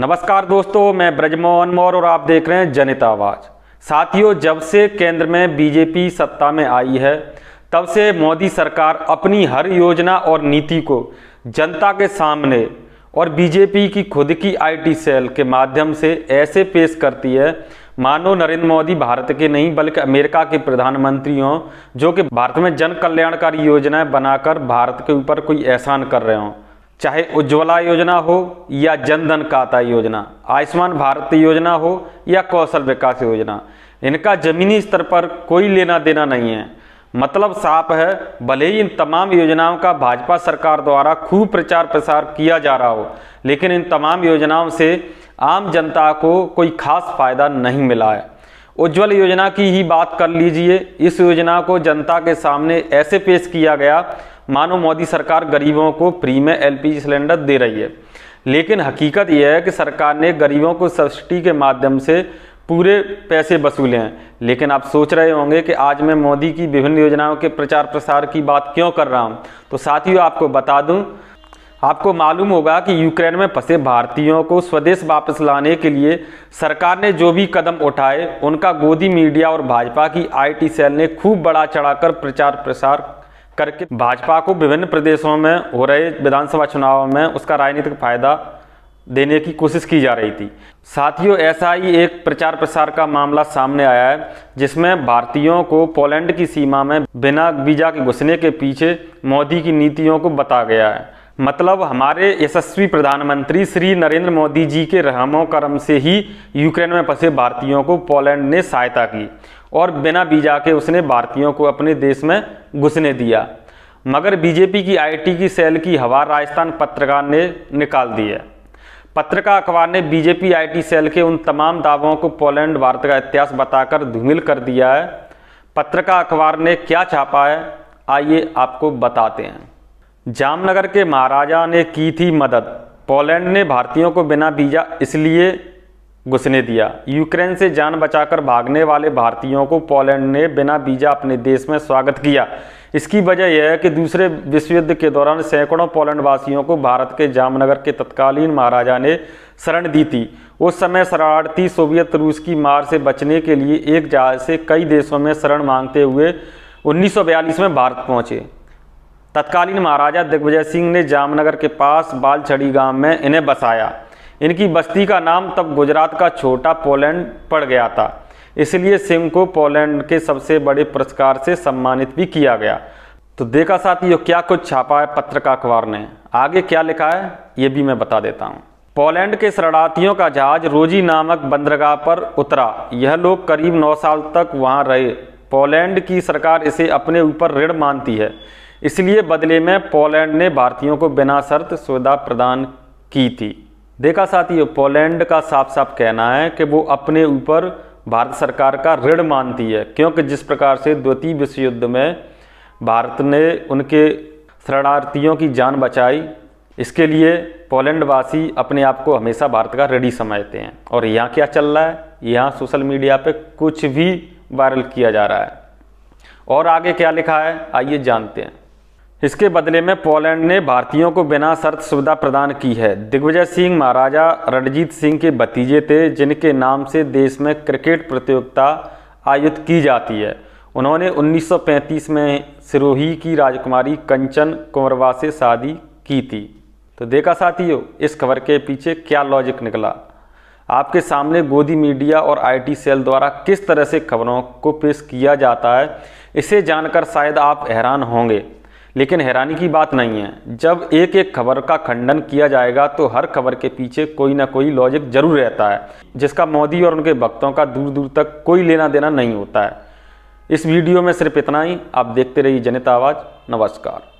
नमस्कार दोस्तों मैं ब्रजमोहन मौर्य और आप देख रहे हैं जनता आवाज साथियों जब से केंद्र में बीजेपी सत्ता में आई है तब से मोदी सरकार अपनी हर योजना और नीति को जनता के सामने और बीजेपी की खुद की आईटी सेल के माध्यम से ऐसे पेश करती है मानो नरेंद्र मोदी भारत के नहीं बल्कि अमेरिका के प्रधानमंत्री हों जो कि भारत में जन कल्याणकारी योजनाएं बनाकर भारत के ऊपर कोई एहसान कर रहे हों चाहे उज्ज्वला योजना हो या जनधन काता योजना आयुष्मान भारत योजना हो या कौशल विकास योजना इनका ज़मीनी स्तर पर कोई लेना देना नहीं है मतलब साफ है भले ही इन तमाम योजनाओं का भाजपा सरकार द्वारा खूब प्रचार प्रसार किया जा रहा हो लेकिन इन तमाम योजनाओं से आम जनता को कोई खास फायदा नहीं मिला है उज्ज्वल योजना की ही बात कर लीजिए इस योजना को जनता के सामने ऐसे पेश किया गया मानो मोदी सरकार गरीबों को फ्री में एलपीजी सिलेंडर दे रही है लेकिन हकीकत यह है कि सरकार ने गरीबों को सब्सिडी के माध्यम से पूरे पैसे वसूले हैं लेकिन आप सोच रहे होंगे कि आज मैं मोदी की विभिन्न योजनाओं के प्रचार प्रसार की बात क्यों कर रहा हूँ तो साथियों आपको बता दूँ आपको मालूम होगा कि यूक्रेन में फंसे भारतीयों को स्वदेश वापस लाने के लिए सरकार ने जो भी कदम उठाए उनका गोदी मीडिया और भाजपा की आई सेल ने खूब बड़ा चढ़ाकर प्रचार प्रसार करके भाजपा को विभिन्न प्रदेशों में हो रहे विधानसभा चुनाव में उसका राजनीतिक फायदा देने की कोशिश की जा रही थी साथियों ऐसा ही एक प्रचार प्रसार का मामला सामने आया है जिसमें भारतीयों को पोलैंड की सीमा में बिना वीजा के घुसने के पीछे मोदी की नीतियों को बता गया है मतलब हमारे यशस्वी प्रधानमंत्री श्री नरेंद्र मोदी जी के रहमो करम से ही यूक्रेन में फंसे भारतीयों को पोलैंड ने सहायता की और बिना बीजा के उसने भारतीयों को अपने देश में घुसने दिया मगर बीजेपी की आईटी की सेल की हवा राजस्थान पत्रकार ने निकाल दी है पत्रकार अखबार ने बीजेपी आईटी सेल के उन तमाम दावों को पोलैंड भारत का इतिहास बताकर धूमिल कर दिया है पत्रकार अखबार ने क्या छापा है आइए आपको बताते हैं जामनगर के महाराजा ने की थी मदद पोलैंड ने भारतीयों को बिना बीजा इसलिए घुसने दिया यूक्रेन से जान बचाकर भागने वाले भारतीयों को पोलैंड ने बिना वीजा अपने देश में स्वागत किया इसकी वजह यह है कि दूसरे विश्व युद्ध के दौरान सैकड़ों पोलैंड वासियों को भारत के जामनगर के तत्कालीन महाराजा ने शरण दी थी उस समय शरणार्थी सोवियत रूस की मार से बचने के लिए एक जहाज से कई देशों में शरण मांगते हुए उन्नीस में भारत पहुँचे तत्कालीन महाराजा दिग्विजय सिंह ने जामनगर के पास बालछड़ी गांव में इन्हें बसाया इनकी बस्ती का नाम तब गुजरात का छोटा पोलैंड पड़ गया था इसलिए सिंह को पोलैंड के सबसे बड़े पुरस्कार से सम्मानित भी किया गया तो देखा साथियों क्या कुछ छापा है पत्र का अखबार ने आगे क्या लिखा है ये भी मैं बता देता हूँ पोलैंड के शरणार्थियों का जहाज रोजी नामक बंदरगाह पर उतरा यह लोग करीब नौ साल तक वहाँ रहे पोलैंड की सरकार इसे अपने ऊपर ऋण मानती है इसलिए बदले में पोलैंड ने भारतीयों को बिना शर्त सुविधा प्रदान की थी देखा साथियों पोलैंड का साफ साफ कहना है कि वो अपने ऊपर भारत सरकार का ऋण मानती है क्योंकि जिस प्रकार से द्वितीय विश्व युद्ध में भारत ने उनके शरणार्थियों की जान बचाई इसके लिए पोलैंडवासी अपने आप को हमेशा भारत का रेडी समझते हैं और यहाँ क्या चल रहा है यहाँ सोशल मीडिया पे कुछ भी वायरल किया जा रहा है और आगे क्या लिखा है आइए जानते हैं इसके बदले में पोलैंड ने भारतीयों को बिना शर्त सुविधा प्रदान की है दिग्विजय सिंह महाराजा रणजीत सिंह के भतीजे थे जिनके नाम से देश में क्रिकेट प्रतियोगिता आयोजित की जाती है उन्होंने 1935 में सिरोही की राजकुमारी कंचन कुंवरवा से शादी की थी तो देखा साथियों इस खबर के पीछे क्या लॉजिक निकला आपके सामने गोदी मीडिया और आईटी सेल द्वारा किस तरह से खबरों को पेश किया जाता है इसे जानकर शायद आप हैरान होंगे लेकिन हैरानी की बात नहीं है जब एक एक खबर का खंडन किया जाएगा तो हर खबर के पीछे कोई ना कोई लॉजिक जरूर रहता है जिसका मोदी और उनके भक्तों का दूर दूर तक कोई लेना देना नहीं होता है इस वीडियो में सिर्फ इतना ही आप देखते रहिए जनता आवाज़ नमस्कार